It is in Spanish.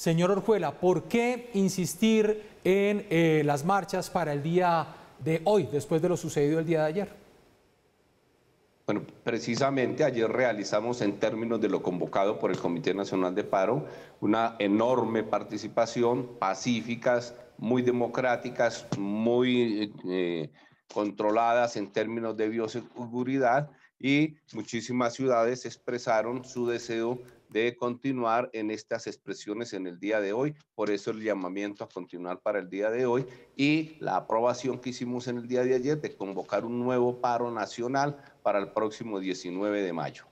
Señor Orjuela, ¿por qué insistir en eh, las marchas para el día de hoy, después de lo sucedido el día de ayer? Bueno, precisamente ayer realizamos en términos de lo convocado por el Comité Nacional de Paro una enorme participación, pacíficas, muy democráticas, muy eh, controladas en términos de bioseguridad y muchísimas ciudades expresaron su deseo de continuar en estas expresiones en el día de hoy. Por eso el llamamiento a continuar para el día de hoy y la aprobación que hicimos en el día de ayer de convocar un nuevo paro nacional para el próximo 19 de mayo.